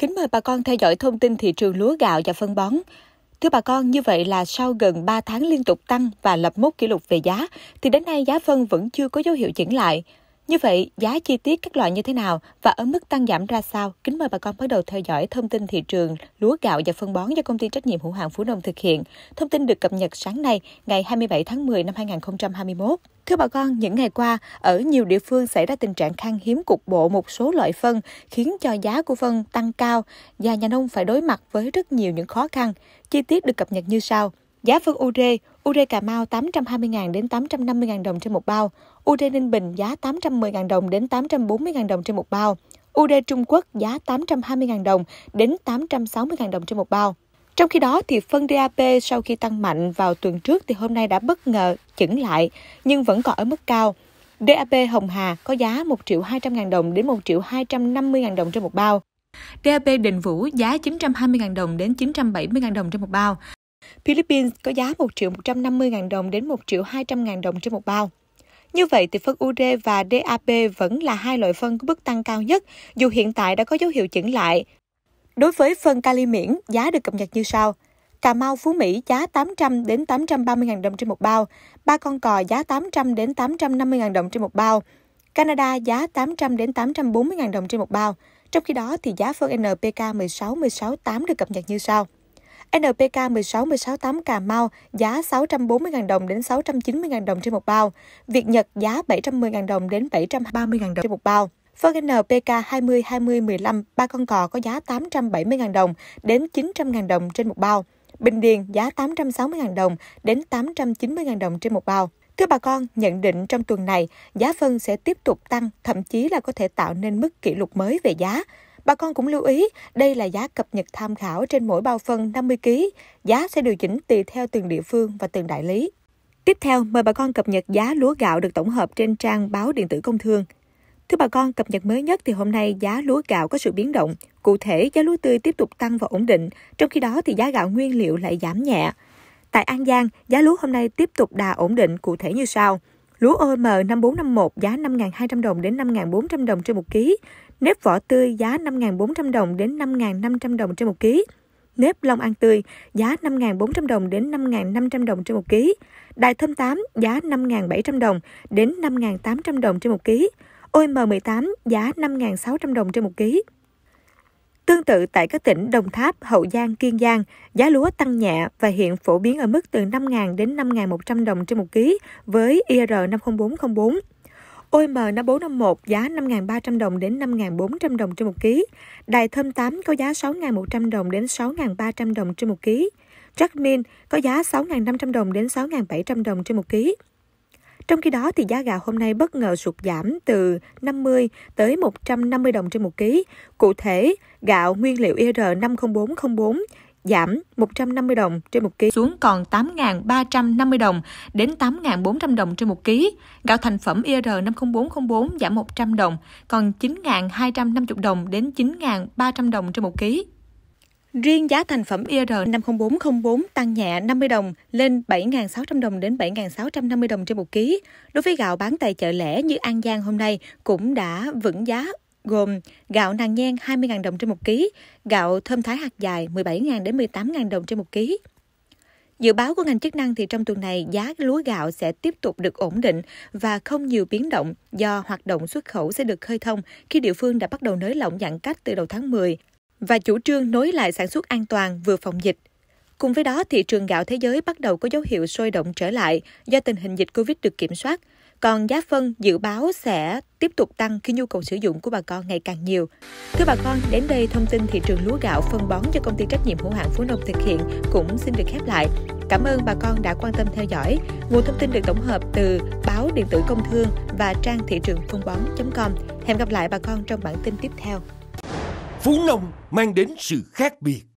Kính mời bà con theo dõi thông tin thị trường lúa gạo và phân bón. Thưa bà con, như vậy là sau gần 3 tháng liên tục tăng và lập mốc kỷ lục về giá, thì đến nay giá phân vẫn chưa có dấu hiệu chỉnh lại. Như vậy, giá chi tiết các loại như thế nào và ở mức tăng giảm ra sao? Kính mời bà con bắt đầu theo dõi thông tin thị trường lúa gạo và phân bón do công ty trách nhiệm hữu hạn Phú Nông thực hiện. Thông tin được cập nhật sáng nay, ngày 27 tháng 10 năm 2021. Thưa bà con, những ngày qua, ở nhiều địa phương xảy ra tình trạng khan hiếm cục bộ một số loại phân, khiến cho giá của phân tăng cao và nhà nông phải đối mặt với rất nhiều những khó khăn. Chi tiết được cập nhật như sau. Giá phân ure UD Cà Mau 820.000 đến 850.000 đồng trên một bao, UD Ninh Bình giá 810.000 đồng đến 840.000 đồng trên một bao, UD Trung Quốc giá 820.000 đồng đến 860.000 đồng trên một bao. Trong khi đó, thì phân DAP sau khi tăng mạnh vào tuần trước thì hôm nay đã bất ngờ chỉnh lại, nhưng vẫn còn ở mức cao. DAP Hồng Hà có giá 1 triệu 200 ngàn đồng đến 1 triệu 250 ngàn đồng trên một bao. DAP Đình Vũ giá 920.000 đồng đến 970.000 đồng trên một bao. Philippines có giá 1 triệu 150 ngàn đồng đến 1 triệu 200 ngàn đồng trên một bao. Như vậy thì phân UD và DAP vẫn là hai loại phân có mức tăng cao nhất, dù hiện tại đã có dấu hiệu chỉnh lại. Đối với phân kali miễn, giá được cập nhật như sau. Cà Mau, Phú Mỹ giá 800 đến 830 000 đồng trên một bao, Ba Con Cò giá 800 đến 850 000 đồng trên một bao, Canada giá 800 đến 840 000 đồng trên một bao. Trong khi đó thì giá phân NPK 16 16 8 được cập nhật như sau. NPK 16 168 Cà Mau giá 640.000 đồng đến 690.000 đồng trên một bao, Việt Nhật giá 710.000 đồng đến 730.000 đồng trên một bao. Fergener NPK 20 20 15 ba con cò có giá 870.000 đồng đến 900.000 đồng trên một bao. Bình Điền giá 860.000 đồng đến 890.000 đồng trên một bao. Thưa bà con, nhận định trong tuần này, giá phân sẽ tiếp tục tăng, thậm chí là có thể tạo nên mức kỷ lục mới về giá. Bà con cũng lưu ý, đây là giá cập nhật tham khảo trên mỗi bao phân 50 kg. Giá sẽ điều chỉnh tùy theo từng địa phương và từng đại lý. Tiếp theo, mời bà con cập nhật giá lúa gạo được tổng hợp trên trang báo điện tử Công Thương. Thưa bà con, cập nhật mới nhất thì hôm nay giá lúa gạo có sự biến động. Cụ thể, giá lúa tươi tiếp tục tăng và ổn định, trong khi đó thì giá gạo nguyên liệu lại giảm nhẹ. Tại An Giang, giá lúa hôm nay tiếp tục đà ổn định cụ thể như sau. Lúa OM 5451 giá 5.200 đồng đến 5.400 đồng trên 1 kg, nếp vỏ tươi giá 5.400 đồng đến 5.500 đồng trên 1 kg, nếp long an tươi giá 5.400 đồng đến 5.500 đồng trên 1 kg, đài thơm 8 giá 5.700 đồng đến 5.800 đồng trên 1 kg, ôi M18 giá 5.600 đồng trên 1 kg. Tương tự tại các tỉnh Đồng Tháp, Hậu Giang, Kiên Giang, giá lúa tăng nhẹ và hiện phổ biến ở mức từ 5.000 đến 5.100 đồng trên 1 kg với IR 50404. OM5451 giá 5.300 đồng đến 5.400 đồng trên một ký, Đài thơm 8 có giá 6.100 đồng đến 6.300 đồng trên 1 kg. Jasmine có giá 6.500 đồng đến 6.700 đồng trên một ký. Trong khi đó thì giá gạo hôm nay bất ngờ sụt giảm từ 50 tới 150 đồng trên một ký. Cụ thể, gạo nguyên liệu IR50404 giảm 150 đồng trên một ký xuống còn 8.350 đồng đến 8.400 đồng trên một ký Gạo thành phẩm IR 50404 giảm 100 đồng, còn 9.250 đồng đến 9.300 đồng trên một ký Riêng giá thành phẩm IR 50404 tăng nhẹ 50 đồng lên 7.600 đồng đến 7.650 đồng trên một ký Đối với gạo bán tại chợ lẻ như An Giang hôm nay cũng đã vững giá gồm gạo nàng nhen 20.000 đồng trên 1 ký, gạo thơm thái hạt dài 17.000 đến 18.000 đồng trên 1 ký. Dự báo của ngành chức năng thì trong tuần này giá lúa gạo sẽ tiếp tục được ổn định và không nhiều biến động do hoạt động xuất khẩu sẽ được khơi thông khi địa phương đã bắt đầu nới lỏng giãn cách từ đầu tháng 10 và chủ trương nối lại sản xuất an toàn vừa phòng dịch. Cùng với đó, thị trường gạo thế giới bắt đầu có dấu hiệu sôi động trở lại do tình hình dịch Covid được kiểm soát, còn giá phân dự báo sẽ tiếp tục tăng khi nhu cầu sử dụng của bà con ngày càng nhiều. Thưa bà con, đến đây thông tin thị trường lúa gạo phân bón do công ty trách nhiệm hữu hạn Phú Nông thực hiện cũng xin được khép lại. Cảm ơn bà con đã quan tâm theo dõi. Nguồn thông tin được tổng hợp từ báo điện tử công thương và trang thị trường phân bón.com. Hẹn gặp lại bà con trong bản tin tiếp theo. Phú Nông mang đến sự khác biệt.